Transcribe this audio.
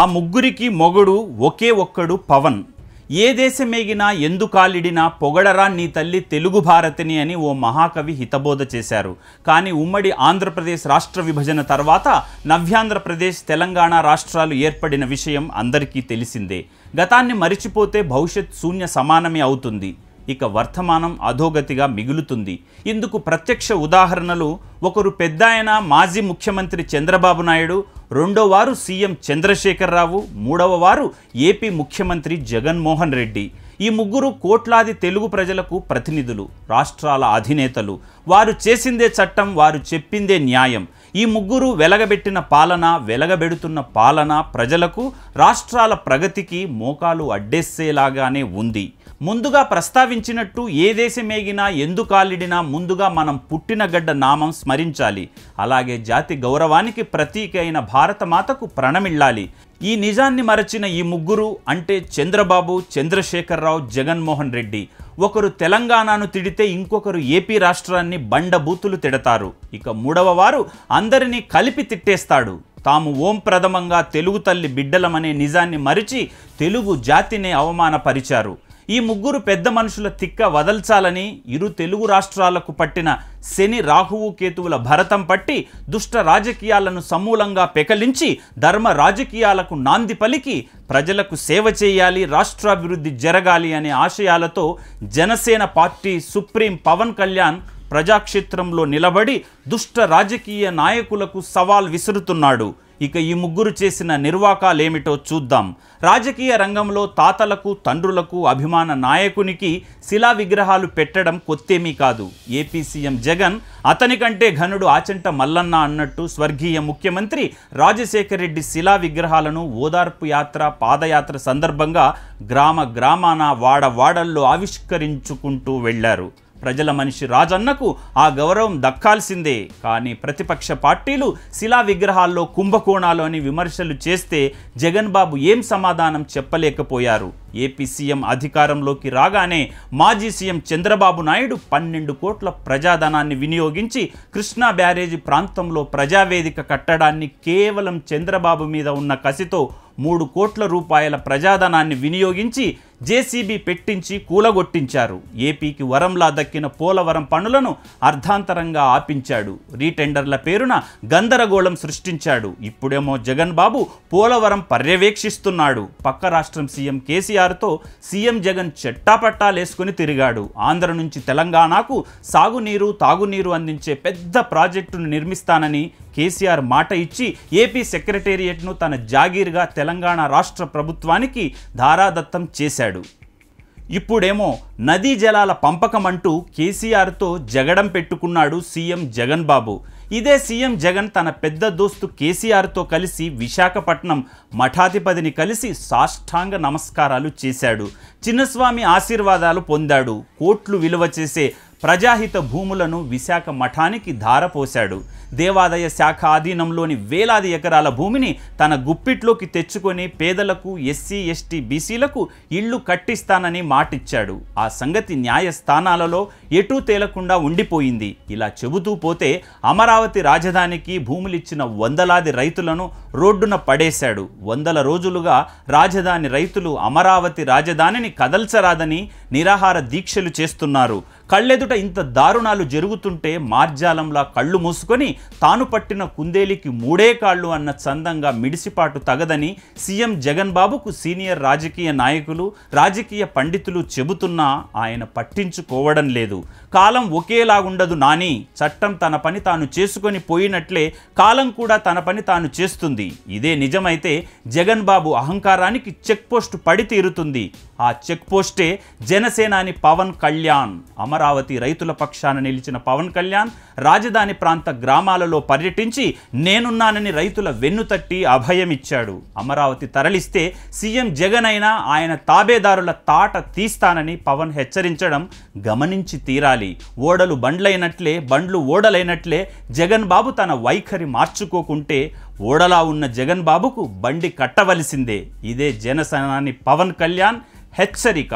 ఆ ముగ్గురికి మొగుడు ఒకే ఒక్కడు పవన్ ఏ దేశమేగినా ఎందుకాలిడినా పొగడరా నీ తల్లి తెలుగు భారతిని అని ఓ మహాకవి హితబోధ చేశారు కానీ ఉమ్మడి ఆంధ్రప్రదేశ్ రాష్ట్ర విభజన తర్వాత నవ్యాంధ్రప్రదేశ్ తెలంగాణ రాష్ట్రాలు ఏర్పడిన విషయం అందరికీ తెలిసిందే గతాన్ని మరిచిపోతే భవిష్యత్ శూన్య సమానమే అవుతుంది ఇక వర్తమానం అధోగతిగా మిగులుతుంది ఇందుకు ప్రత్యక్ష ఉదాహరణలు ఒకరు పెద్దాయన మాజీ ముఖ్యమంత్రి చంద్రబాబు నాయుడు రెండో వారు సీఎం చంద్రశేఖరరావు మూడవ వారు ఏపీ ముఖ్యమంత్రి జగన్మోహన్ రెడ్డి ఈ ముగ్గురు కోట్లాది తెలుగు ప్రజలకు ప్రతినిధులు రాష్ట్రాల అధినేతలు వారు చేసిందే చట్టం వారు చెప్పిందే న్యాయం ఈ ముగ్గురు వెలగబెట్టిన పాలన వెలగబెడుతున్న పాలన ప్రజలకు రాష్ట్రాల ప్రగతికి మోకాలు అడ్డేసేలాగానే ఉంది ముందుగా ప్రస్తావించినట్టు ఏ దేశమేగినా ఎందుకాలిడినా ముందుగా మనం పుట్టిన గడ్డ నామం స్మరించాలి అలాగే జాతి గౌరవానికి ప్రతీక అయిన భారతమాతకు ప్రణమిళ్ళాలి ఈ నిజాన్ని మరచిన ఈ ముగ్గురు అంటే చంద్రబాబు చంద్రశేఖరరావు జగన్మోహన్ రెడ్డి ఒకరు తెలంగాణను తిడితే ఇంకొకరు ఏపీ రాష్ట్రాన్ని బండబూతులు తిడతారు ఇక మూడవ వారు అందరినీ కలిపి తిట్టేస్తాడు తాము ఓం ప్రథమంగా తెలుగు తల్లి బిడ్డలమనే నిజాన్ని మరిచి తెలుగు జాతిని అవమానపరిచారు ఈ ముగ్గురు పెద్ద మనుషుల తిక్క వదల్చాలని ఇరు తెలుగు రాష్ట్రాలకు పట్టిన శని రాహువు కేతువుల భరతం పట్టి దుష్ట రాజకీయాలను సమూలంగా పెకలించి ధర్మ రాజకీయాలకు నాంది పలికి ప్రజలకు సేవ చేయాలి రాష్ట్రాభివృద్ధి జరగాలి అనే ఆశయాలతో జనసేన పార్టీ సుప్రీం పవన్ కళ్యాణ్ ప్రజాక్షేత్రంలో నిలబడి దుష్ట రాజకీయ నాయకులకు సవాల్ విసురుతున్నాడు ఇక ఈ ముగ్గురు చేసిన నిర్వాకాలేమిటో చూద్దాం రాజకీయ రంగంలో తాతలకు తండ్రులకు అభిమాన నాయకునికి శిలా విగ్రహాలు పెట్టడం కొత్తేమీ కాదు ఏపీ సీఎం జగన్ అతనికంటే ఘనుడు ఆచంట మల్లన్న అన్నట్టు స్వర్గీయ ముఖ్యమంత్రి రాజశేఖర రెడ్డి శిలా విగ్రహాలను ఓదార్పు యాత్ర పాదయాత్ర సందర్భంగా గ్రామ గ్రామాన వాడ వాడల్లో ఆవిష్కరించుకుంటూ వెళ్లారు ప్రజల మనిషి రాజన్నకు ఆ గౌరవం దక్కాల్సిందే కానీ ప్రతిపక్ష పార్టీలు శిలా విగ్రహాల్లో కుంభకోణాలు అని విమర్శలు చేస్తే జగన్ బాబు ఏం సమాధానం చెప్పలేకపోయారు ఏపీ సీఎం అధికారంలోకి రాగానే మాజీ సీఎం చంద్రబాబు నాయుడు పన్నెండు కోట్ల ప్రజాధనాన్ని వినియోగించి కృష్ణా బ్యారేజీ ప్రాంతంలో ప్రజావేదిక కట్టడాన్ని కేవలం చంద్రబాబు మీద ఉన్న కసితో మూడు కోట్ల రూపాయల ప్రజాధనాన్ని వినియోగించి జేసీబీ పెట్టించి కూలగొట్టించారు ఏపీకి వరంలా దక్కిన పోలవరం పనులను అర్ధాంతరంగా ఆపించాడు రీటెండర్ల పేరున గందరగోళం సృష్టించాడు ఇప్పుడేమో జగన్ బాబు పోలవరం పర్యవేక్షిస్తున్నాడు పక్క రాష్ట్రం సీఎం కేసీఆర్తో సీఎం జగన్ చెట్టాపట్టాలేసుకుని తిరిగాడు ఆంధ్ర నుంచి తెలంగాణకు సాగునీరు తాగునీరు అందించే పెద్ద ప్రాజెక్టును నిర్మిస్తానని కేసీఆర్ మాట ఇచ్చి ఏపీ సెక్రటేరియట్ను తన జాగీర్గా తెలంగాణ రాష్ట్ర ప్రభుత్వానికి ధారాదత్తం చేశాడు చేశాడు ఇప్పుడేమో నదీ జలాల పంపకం అంటూ కేసీఆర్తో జగడం పెట్టుకున్నాడు సీఎం జగన్ బాబు ఇదే సీఎం జగన్ తన పెద్ద దోస్తు కేసీఆర్తో కలిసి విశాఖపట్నం మఠాధిపతిని కలిసి సాష్టాంగ నమస్కారాలు చేశాడు చిన్నస్వామి ఆశీర్వాదాలు పొందాడు కోట్లు విలువ చేసే ప్రజాహిత భూములను విశాఖ మఠానికి ధారపోశాడు దేవాదాయ శాఖ ఆధీనంలోని వేలాది ఎకరాల భూమిని తన గుప్పిట్లోకి తెచ్చుకొని పేదలకు ఎస్సీ ఎస్టీ బీసీలకు ఇళ్లు కట్టిస్తానని మాటిచ్చాడు ఆ సంగతి న్యాయస్థానాలలో ఎటూ తేలకుండా ఉండిపోయింది ఇలా చెబుతూ పోతే అమరావతి రాజధానికి భూములిచ్చిన వందలాది రైతులను రోడ్డున పడేశాడు వందల రోజులుగా రాజధాని రైతులు అమరావతి రాజధానిని కదల్చరాదని నిరాహార దీక్షలు చేస్తున్నారు కళ్ళెదుట ఇంత దారుణాలు జరుగుతుంటే మార్జాలంలా కళ్ళు మూసుకొని తాను పట్టిన కుందేలికి మూడే కాళ్ళు అన్న చందంగా మిడిసిపాటు తగదని సీఎం జగన్ బాబుకు సీనియర్ రాజకీయ నాయకులు రాజకీయ పండితులు చెబుతున్నా ఆయన పట్టించుకోవడం లేదు కాలం ఒకేలాగుండదు నాని చట్టం తన పని తాను చేసుకొని పోయినట్లే కాలం కూడా తన పని తాను చేస్తుంది ఇదే నిజమైతే జగన్ బాబు అహంకారానికి చెక్ పోస్ట్ పడి తీరుతుంది ఆ చెక్ పోస్టే జనసేనాని పవన్ కళ్యాణ్ అమరావతి రైతుల పక్షాన నిలిచిన పవన్ కళ్యాణ్ రాజధాని ప్రాంత గ్రామ గ్రామాలలో పర్యటించి నేనున్నానని రైతుల వెన్ను అభయం అభయమిచ్చాడు అమరావతి తరలిస్తే సీఎం జగన్ అయినా ఆయన తాబేదారుల తాట తీస్తానని పవన్ హెచ్చరించడం గమనించి తీరాలి ఓడలు బండ్లైనట్లే బండ్లు ఓడలైనట్లే జగన్ బాబు తన వైఖరి మార్చుకోకుంటే ఓడలా ఉన్న జగన్ బాబుకు బండి కట్టవలసిందే ఇదే జనసేనాని పవన్ కళ్యాణ్ హెచ్చరిక